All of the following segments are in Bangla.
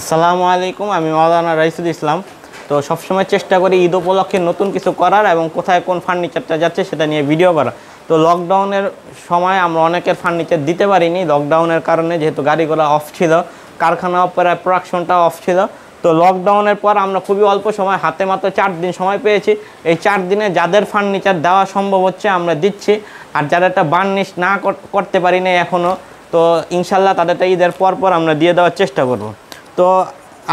আসসালামু আলাইকুম আমি মৌলানা রাইসুল ইসলাম তো সবসময় চেষ্টা করি ঈদ উপলক্ষে নতুন কিছু করার এবং কোথায় কোন ফার্নিচারটা যাচ্ছে সেটা নিয়ে ভিডিও করা তো লকডাউনের সময় আমরা অনেকের ফার্নিচার দিতে পারিনি লকডাউনের কারণে যেহেতু গাড়িগুলো অফ ছিল কারখানা প্রায় প্রোডাকশনটা অফ ছিল তো লকডাউনের পর আমরা খুবই অল্প সময় হাতে মাত্র চার দিন সময় পেয়েছি এই চার দিনে যাদের ফার্নিচার দেওয়া সম্ভব হচ্ছে আমরা দিচ্ছি আর যারা একটা বার্নিশ না করতে পারি না এখনও তো ইনশাল্লাহ তাদেরটা ঈদের পর পর আমরা দিয়ে দেওয়ার চেষ্টা করব তো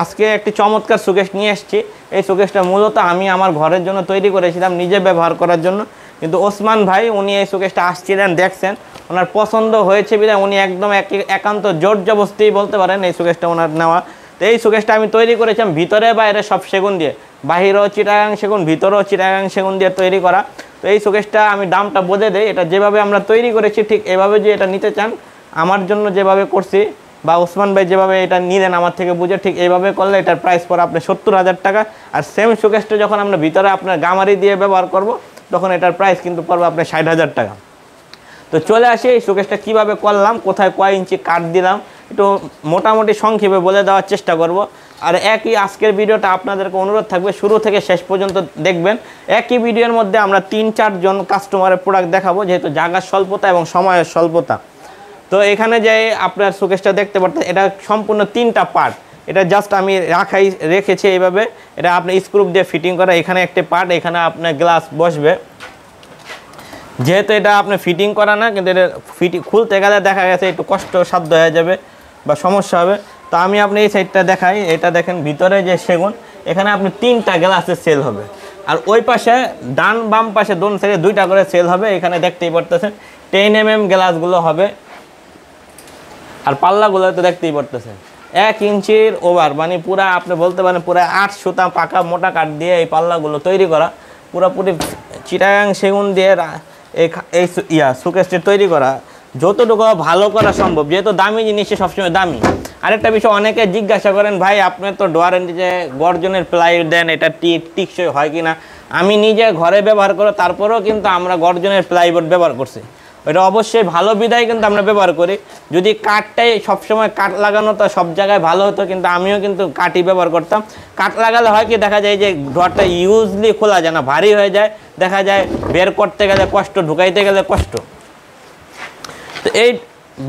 আজকে একটি চমৎকার সুকেশ নিয়ে এসেছি এই সুকেশটা মূলত আমি আমার ঘরের জন্য তৈরি করেছিলাম নিজে ব্যবহার করার জন্য কিন্তু ওসমান ভাই উনি এই সুকেশটা আসছিলেন দেখছেন ওনার পছন্দ হয়েছে বিধায় উনি একদম একান্ত জোর জবস্তি বলতে পারেন এই সুকেশটা ওনার নেওয়া তো এই সুকেশটা আমি তৈরি করেছিলাম ভিতরে বাইরে সব সেগুন দিয়ে বাহিরেও চিটাগাং সেগুন ভিতরেও চিটাগাং সেগুন দিয়ে তৈরি করা তো এই সুকেশটা আমি দামটা বোঝে দেই এটা যেভাবে আমরা তৈরি করেছি ঠিক এভাবে যে এটা নিতে চান আমার জন্য যেভাবে করছি বা ওসমান ভাই যেভাবে এটা নিলেন আমার থেকে বুঝে ঠিক এইভাবে করলে এটার প্রাইস পড়ে আপনি সত্তর হাজার টাকা আর সেম শোকেসটা যখন আমরা ভিতরে আপনার গামারি দিয়ে ব্যবহার করব তখন এটার প্রাইস কিন্তু পড়বে আপনার ষাট হাজার টাকা তো চলে আসি এই শোকেসটা কীভাবে করলাম কোথায় কয় ইঞ্চি কাট দিলাম একটু মোটামুটি সংক্ষেপে বলে দেওয়ার চেষ্টা করব আর একই আজকের ভিডিওটা আপনাদেরকে অনুরোধ থাকবে শুরু থেকে শেষ পর্যন্ত দেখবেন একই ভিডিওর মধ্যে আমরা তিন চারজন কাস্টমারের প্রোডাক্ট দেখাবো যেহেতু জায়গার স্বল্পতা এবং সময়ের স্বল্পতা তো এখানে যে আপনার শোকেসটা দেখতে পারতেন এটা সম্পূর্ণ তিনটা পার্ট এটা জাস্ট আমি রাখাই রেখেছি এইভাবে এটা আপনি স্ক্রুপ দিয়ে ফিটিং করা এখানে একটা পার্ট এখানে আপনার গ্লাস বসবে যেহেতু এটা আপনি ফিটিং করা না কিন্তু এটা ফিটিং খুলতে গেলে দেখা গেছে একটু কষ্ট সাধ্য হয়ে যাবে বা সমস্যা হবে তো আমি আপনি এই সাইডটা দেখাই এটা দেখেন ভিতরে যে সেগুন এখানে আপনি তিনটা গ্লাসে সেল হবে আর ওই পাশে ডান বাম পাশে দোন সাইডে দুইটা করে সেল হবে এখানে দেখতেই পারতেছেন টেন এম এম গ্লাসগুলো হবে আর পাল্লাগুলো তো দেখতেই পড়তেছে এক ইঞ্চির ওভার মানে পুরা আপনি বলতে পারেন পুরো আট সুতা পাকা মোটা কাঠ দিয়ে এই পাল্লাগুলো তৈরি করা পুরোপুরি চিটাগাং সেগুন দিয়ে এই ইয়া সুকেসটি তৈরি করা যতটুকু ভালো করা সম্ভব যেহেতু দামি জিনিসটি সবসময় দামি আরেকটা বিষয় অনেকে জিজ্ঞাসা করেন ভাই আপনার তো ডোয়ারেন্টি যে গর্জনের প্লাই দেন এটা টিকসই হয় কি না আমি নিজে ঘরে ব্যবহার করে তারপরেও কিন্তু আমরা গর্জনের প্লাইবোর্ড ব্যবহার করছি এটা অবশ্যই ভালো বিদায় কিন্তু আমরা ব্যবহার করি যদি কাঠটাই সবসময় কাঠ লাগানো তো সব জায়গায় ভালো হতো কিন্তু আমিও কিন্তু কাঠই ব্যবহার করতাম কাঠ লাগালে হয় কি দেখা যায় যে ঘরটা ইউজলি খোলা যায় না ভারী হয়ে যায় দেখা যায় বের করতে গেলে কষ্ট ঢুকাইতে গেলে কষ্ট তো এই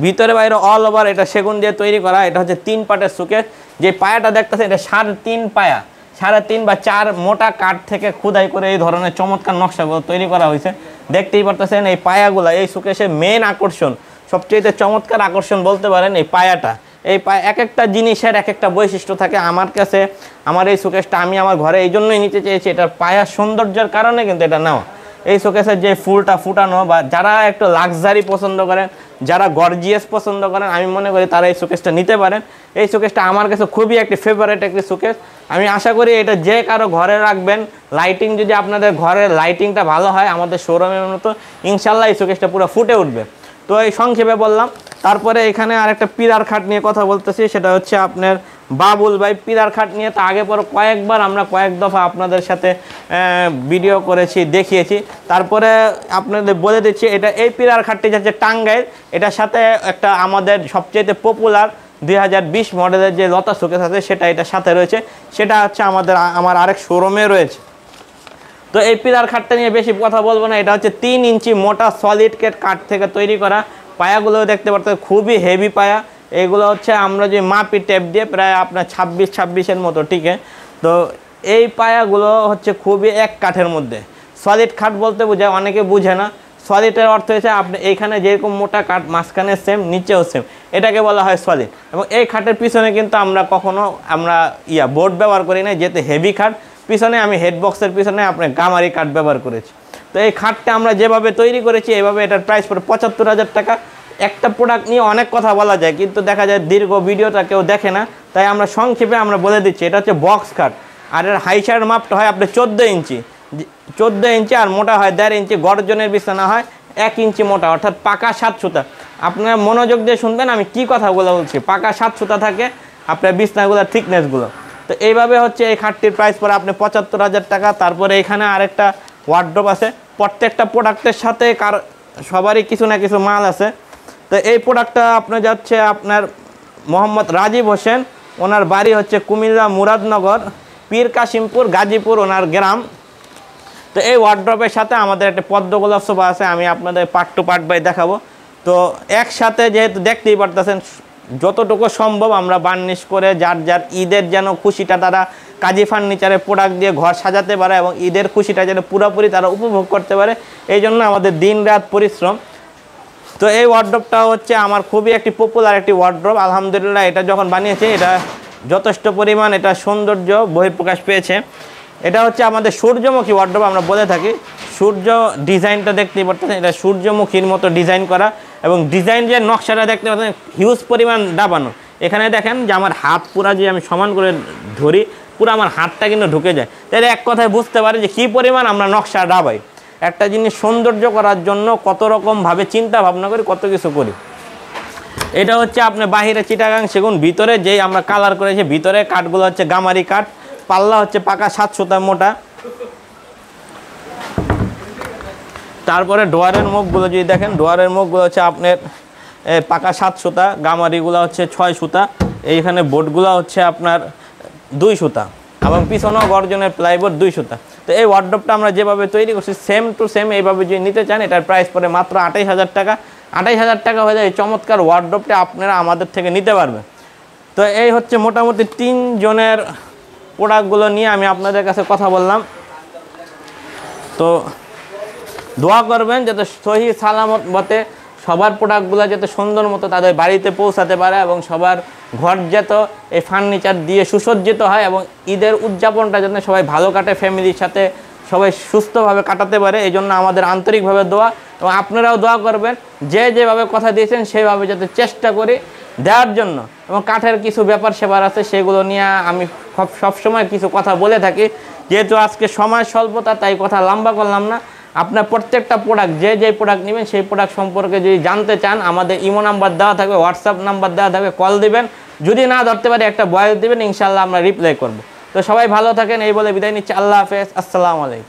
ভিতরে বাইরে অল ওভার এটা সেগুন দিয়ে তৈরি করা এটা হচ্ছে তিন পাটের সুকের যে পায়াটা দেখতেছে এটা সাড়ে তিন পায়া সাড়ে তিন বা চার মোটা কাঠ থেকে খুদাই করে এই ধরনের চমৎকার নকশাগুলো তৈরি করা হয়েছে দেখতেই পারতেছেন এই পায়াগুলা এই সুকেশের মেন আকর্ষণ সবচেয়ে চমৎকার আকর্ষণ বলতে পারেন এই পায়াটা এই পায়ে এক একটা জিনিসের এক একটা বৈশিষ্ট্য থাকে আমার কাছে আমার এই সুকেশটা আমি আমার ঘরে এই জন্যই নিতে চেয়েছি এটার পায়ার সৌন্দর্যের কারণে কিন্তু এটা নেওয়া এই শোকেসের যে ফুলটা ফুটানো বা যারা একটু লাক্সারি পছন্দ করেন যারা গর্জিয়াস পছন্দ করেন আমি মনে করি তারা এই শোকেসটা নিতে পারেন এই শোকেসটা আমার কাছে খুবই একটি ফেভারেট একটি শোকেস আমি আশা করি এটা যে কারো ঘরে রাখবেন লাইটিং যদি আপনাদের ঘরের লাইটিংটা ভালো হয় আমাদের শোরুমের মতো ইনশাল্লাহ এই শোকেসটা পুরো ফুটে উঠবে তো এই সংক্ষেপে বললাম তারপরে এখানে আর একটা পিরার খাট নিয়ে কথা বলতেছি সেটা হচ্ছে আপনার বাবুল ভাই পিলার খাট নিয়ে তো আগে পর কয়েকবার আমরা কয়েক দফা আপনাদের সাথে ভিডিও করেছি দেখিয়েছি তারপরে আপনাদের বলে দিচ্ছি এটা এই পিলার খাটটি যাচ্ছে টাঙ্গাইল এটার সাথে একটা আমাদের সবচেয়ে পপুলার দুই মডেলের যে লতা সুকেস আছে সেটা এটার সাথে রয়েছে সেটা হচ্ছে আমাদের আমার আরেক শোরুমে রয়েছে তো এই পিলার খাটটা নিয়ে বেশি কথা বলবো না এটা হচ্ছে তিন ইঞ্চি মোটা সলিড কেট কাঠ থেকে তৈরি করা পায়াগুলো দেখতে পারতে খুবই হেভি পায়া এগুলো হচ্ছে আমরা যে মাপি ট্যাপ দিয়ে প্রায় আপনার ছাব্বিশ ছাব্বিশের মতো টিকে তো এই পায়াগুলো হচ্ছে খুবই এক কাঠের মধ্যে সলিড খাট বলতে বোঝায় অনেকে বুঝে না সলিডের অর্থ হচ্ছে আপনি এইখানে যেরকম মোটা কাঠ মাঝখানে সেম নিচেও সেম এটাকে বলা হয় সলিড এবং এই খাটের পিছনে কিন্তু আমরা কখনো আমরা ইয়া বোর্ড ব্যবহার করি না যেতে হেভি খাট পিছনে আমি হেডবক্সের পিছনে আপনার গামারি কাঠ ব্যবহার করেছি তো এই খাটটা আমরা যেভাবে তৈরি করেছি এভাবে এটার প্রাইস পড়ে পঁচাত্তর হাজার টাকা একটা প্রোডাক্ট নিয়ে অনেক কথা বলা যায় কিন্তু দেখা যায় দীর্ঘ ভিডিওটা কেউ দেখে না তাই আমরা সংক্ষেপে আমরা বলে দিচ্ছি এটা হচ্ছে বক্স কাট আর এর হাইসার মাপটা হয় আপনার চোদ্দো ইঞ্চি চোদ্দো ইঞ্চি আর মোটা হয় দেড় ইঞ্চি গর্জনের বিছানা হয় এক ইঞ্চি মোটা অর্থাৎ পাকা সাত সুতা আপনার মনোযোগ দিয়ে শুনবেন আমি কি কথা বলে বলছি পাকা সাত সুতা থাকে আপনার বিছানাগুলোর থিকনেসগুলো তো এইভাবে হচ্ছে এই খাটটির প্রাইস পরে আপনি পঁচাত্তর হাজার টাকা তারপরে এখানে আরেকটা ওয়ার্ড্রপ আছে প্রত্যেকটা প্রোডাক্টের সাথে কার সবারই কিছু না কিছু মাল আছে তো এই প্রোডাক্টটা আপনার যাচ্ছে আপনার মোহাম্মদ রাজীব হোসেন ওনার বাড়ি হচ্ছে কুমিল্লা মুরাদনগর পীর কাশিমপুর গাজীপুর ওনার গ্রাম তো এই ওয়ার্ড্রপের সাথে আমাদের একটা পদ্ম গোলাপ সোফা আছে আমি আপনাদের পার্ট টু পার্ট বাই দেখাবো তো একসাথে যেহেতু দেখতেই পারতেছেন যতটুকু সম্ভব আমরা বার্নিশ করে যার যার ঈদের যেন খুশিটা তারা কাজী ফার্নিচারে প্রোডাক্ট দিয়ে ঘর সাজাতে পারে এবং ঈদের খুশিটা যেন পুরোপুরি তারা উপভোগ করতে পারে এই জন্য আমাদের দিন রাত পরিশ্রম তো এই ওয়ার্ড্রপটা হচ্ছে আমার খুবই একটি পপুলার একটি ওয়ার্ড্রপ আলহামদুলিল্লাহ এটা যখন বানিয়েছে এটা যথেষ্ট পরিমাণ এটা সৌন্দর্য বহিঃপ্রকাশ পেয়েছে এটা হচ্ছে আমাদের সূর্যমুখী ওয়ার্ড্রপ আমরা বলে থাকি সূর্য ডিজাইনটা দেখতেই পারতেছেন এটা সূর্যমুখীর মতো ডিজাইন করা এবং ডিজাইন যে নকশাটা দেখতে পাচ্ছেন হিউজ পরিমাণ দাবানো এখানে দেখেন যে আমার হাত পুরা যে আমি সমান করে ধরি পুরো আমার হাতটা কিন্তু ঢুকে যায় তাহলে এক কথায় বুঝতে পারে যে কী পরিমাণ আমরা নকশা ডাবাই একটা জিনিস সৌন্দর্য করার জন্য কত রকমভাবে চিন্তা ভাবনা করি কত কিছু করি এটা হচ্ছে আপনি বাহিরে চিটাগাং সেগুন ভিতরে যেই আমরা কালার করেছি ভিতরে কাঠগুলো হচ্ছে গামারি কাঠ পাল্লা হচ্ছে পাকা সাত সুতা মোটা তারপরে ডোয়ারের মুখগুলো যদি দেখেন ডোয়ারের মুখগুলো হচ্ছে আপনার পাকা সাত সুতা গামারিগুলো হচ্ছে ছয় সুতা এইখানে বোটগুলো হচ্ছে আপনার দুই সুতা এবং পিছনেও গর্জনের প্লাইবোর্ড দুই সুতা তো এই ওয়ার্ডপটা আমরা যেভাবে তৈরি করছি সেম টু সেম এইভাবে যদি নিতে চান এটার প্রাইস পরে মাত্র আঠাইশ হাজার টাকা আঠাইশ হাজার টাকা হয়ে যায় এই চমৎকার ওয়ার্ডপটা আপনারা আমাদের থেকে নিতে পারবেন তো এই হচ্ছে মোটামুটি তিনজনের প্রোডাক্টগুলো নিয়ে আমি আপনাদের কাছে কথা বললাম তো দোয়া করবেন যাতে সহি সালামত মতে সবার প্রোডাক্টগুলো যাতে সুন্দর মতো তাদের বাড়িতে পৌঁছাতে পারে এবং সবার ঘরজাত এই ফার্নিচার দিয়ে সুসজ্জিত হয় এবং ঈদের উদযাপনটা যেন সবাই ভালো কাটে ফ্যামিলির সাথে সবাই সুস্থভাবে কাটাতে পারে এই জন্য আমাদের আন্তরিকভাবে দোয়া এবং আপনারাও দোয়া করবেন যে যেভাবে কথা দিয়েছেন সেভাবে যাতে চেষ্টা করি দেওয়ার জন্য এবং কাঠের কিছু ব্যাপার সেবার আছে সেগুলো নিয়ে আমি সব সবসময় কিছু কথা বলে থাকি যেহেতু আজকে সময় স্বল্পতা তাই কথা লম্বা করলাম না আপনার প্রত্যেকটা প্রোডাক্ট যে যে প্রোডাক্ট নেবেন সেই প্রোডাক্ট সম্পর্কে যদি জানতে চান আমাদের ইমো নাম্বার দেওয়া থাকবে হোয়াটসঅ্যাপ নাম্বার দেওয়া থাকবে কল দেবেন যদি না ধরতে পারে একটা বয়স দেবেন ইনশাল্লাহ আমরা রিপ্লাই করব তো সবাই ভালো থাকেন এই বলে বিদায় নিচ্ছি আল্লাহ হাফেজ আসসালামু আলাইকুম